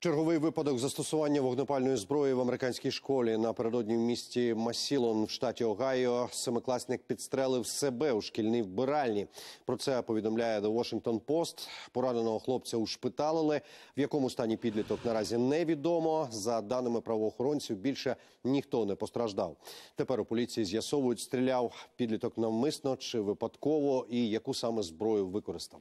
Черговий випадок застосування вогнепальної зброї в американській школі напередодні в місті Масілон в штаті Огайо семикласник підстрелив себе у шкільній вбиральні. Про це повідомляє The Washington Post. Пораненого хлопця ушпиталили. В якому стані підліток наразі невідомо. За даними правоохоронців, більше ніхто не постраждав. Тепер у поліції з'ясовують, стріляв підліток навмисно чи випадково, і яку саме зброю використав.